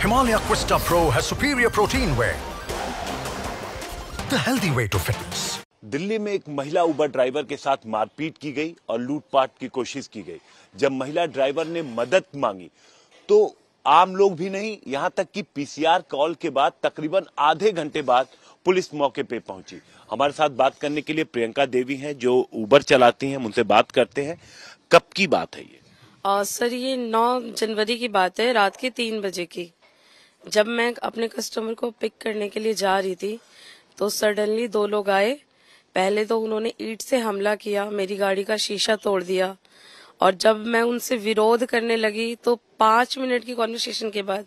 Himalaya Quista Pro has superior protein whey. The healthy way to fitness. Delhi में एक महिला उबर driver के साथ मारपीट की गई और लूटपाट की कोशिश की गई जब महिला ड्राइवर ने मदद मांगी तो आम लोग भी नहीं यहां तक कि पीसीआर कॉल के बाद तकरीबन आधे घंटे बाद पुलिस मौके पे पहुंची हमारे साथ बात करने के लिए प्रियंका देवी हैं जो उबर चलाती हैं उनसे बात करते हैं कब की बात है ये आ, सर ये नौ जनवरी की बात है रात के तीन बजे की जब मैं अपने कस्टमर को पिक करने के लिए जा रही थी तो सडनली दो लोग आए पहले तो उन्होंने ईट से हमला किया मेरी गाड़ी का शीशा तोड़ दिया और जब मैं उनसे विरोध करने लगी तो पांच मिनट की कॉन्वर्सेशन के बाद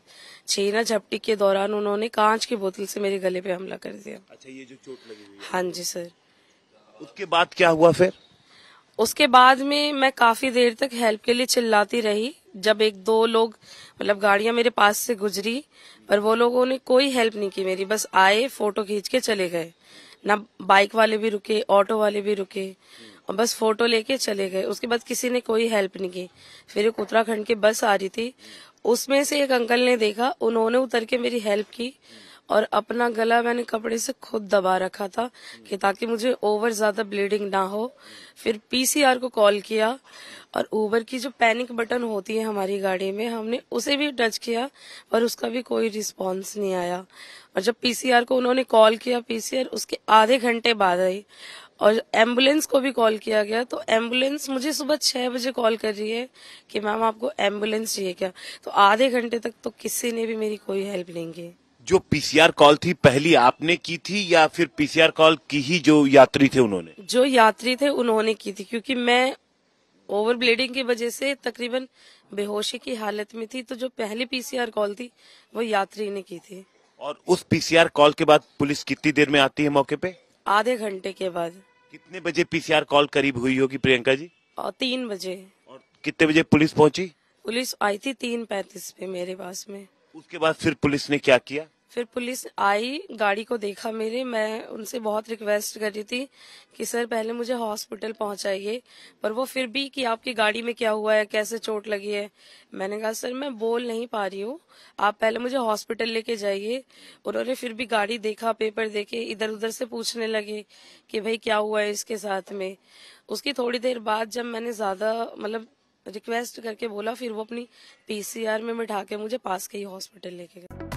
छीना झपटी के दौरान उन्होंने कांच की बोतल से मेरे गले पे हमला कर दिया अच्छा ये जो चोट लगी हुई हाँ जी सर उसके बाद क्या हुआ फिर उसके बाद में मैं काफी देर तक हेल्प के लिए चिल्लाती रही जब एक दो लोग मतलब गाड़ियां मेरे पास से गुजरी पर वो लोगों ने कोई हेल्प नहीं की मेरी बस आए फोटो खींच के चले गए ना बाइक वाले भी रुके ऑटो वाले भी रुके और बस फोटो लेके चले गए उसके बाद किसी ने कोई हेल्प नहीं की फिर एक उत्तराखंड की बस आ रही थी उसमें से एक अंकल ने देखा उन्होंने उतर के मेरी हेल्प की और अपना गला मैंने कपड़े से खुद दबा रखा था कि ताकि मुझे ओवर ज्यादा ब्लीडिंग ना हो फिर पीसीआर को कॉल किया और ऊबर की जो पैनिक बटन होती है हमारी गाड़ी में हमने उसे भी टच किया पर उसका भी कोई रिस्पांस नहीं आया और जब पीसीआर को उन्होंने कॉल किया पीसीआर उसके आधे घंटे बाद आई और एम्बुलेंस को भी कॉल किया गया तो एम्बुलेंस मुझे सुबह छह बजे कॉल कर रही है कि मैम आपको एम्बुलेंस चाहिए क्या तो आधे घंटे तक तो किसी ने भी मेरी कोई हेल्प नहीं की जो पीसीआर कॉल थी पहली आपने की थी या फिर पीसीआर कॉल की ही जो यात्री थे उन्होंने जो यात्री थे उन्होंने की थी क्योंकि मैं ओवर ब्लीडिंग की वजह से तकरीबन बेहोशी की हालत में थी तो जो पहली पीसीआर कॉल थी वो यात्री ने की थी और उस पीसीआर कॉल के बाद पुलिस कितनी देर में आती है मौके पे आधे घंटे के बाद कितने बजे पीसीआर कॉल करीब हुई होगी प्रियंका जी और तीन बजे और कितने बजे पुलिस पहुंची पुलिस आई थी तीन पैंतीस पे मेरे पास में उसके बाद फिर पुलिस ने क्या किया फिर पुलिस आई गाड़ी को देखा मेरे मैं उनसे बहुत रिक्वेस्ट कर रही थी कि सर पहले मुझे हॉस्पिटल पहुंचाइए पर वो फिर भी कि आपकी गाड़ी में क्या हुआ है कैसे चोट लगी है मैंने कहा सर मैं बोल नहीं पा रही हूँ आप पहले मुझे हॉस्पिटल लेके जाइए उन्होंने फिर भी गाड़ी देखा पेपर देखे इधर उधर से पूछने लगे कि भाई क्या हुआ है इसके साथ में उसकी थोड़ी देर बाद जब मैंने ज्यादा मतलब रिक्वेस्ट करके बोला फिर वो अपनी पीसीआर में बिठा के मुझे पास के ही हॉस्पिटल लेके गए